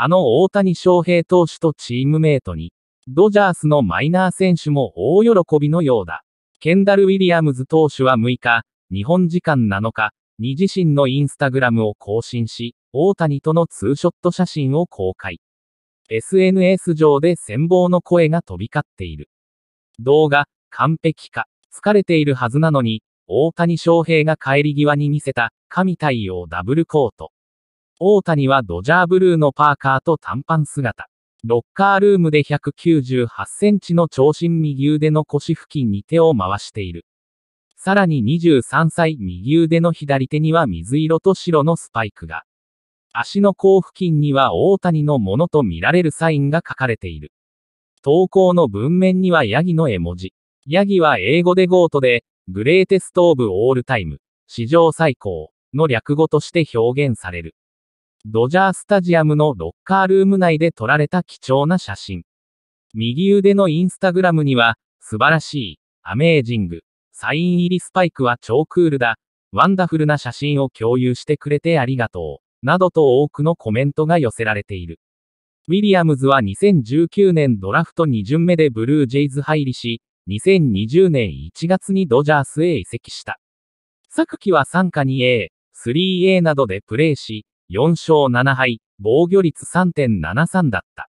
あの大谷翔平投手とチームメートに、ドジャースのマイナー選手も大喜びのようだ。ケンダル・ウィリアムズ投手は6日、日本時間7日、に自身のインスタグラムを更新し、大谷とのツーショット写真を公開。SNS 上で羨望の声が飛び交っている。動画、完璧か、疲れているはずなのに、大谷翔平が帰り際に見せた、神対応ダブルコート。大谷はドジャーブルーのパーカーと短パン姿。ロッカールームで198センチの長身右腕の腰付近に手を回している。さらに23歳右腕の左手には水色と白のスパイクが。足の甲付近には大谷のものと見られるサインが書かれている。投稿の文面にはヤギの絵文字。ヤギは英語でゴートで、グレーテストオブオールタイム、史上最高の略語として表現される。ドジャースタジアムのロッカールーム内で撮られた貴重な写真。右腕のインスタグラムには、素晴らしい、アメージング、サイン入りスパイクは超クールだ、ワンダフルな写真を共有してくれてありがとう、などと多くのコメントが寄せられている。ウィリアムズは2019年ドラフト2巡目でブルージェイズ入りし、2020年1月にドジャースへ移籍した。昨季は参加に A、3A などでプレーし、4勝7敗、防御率3.73だった。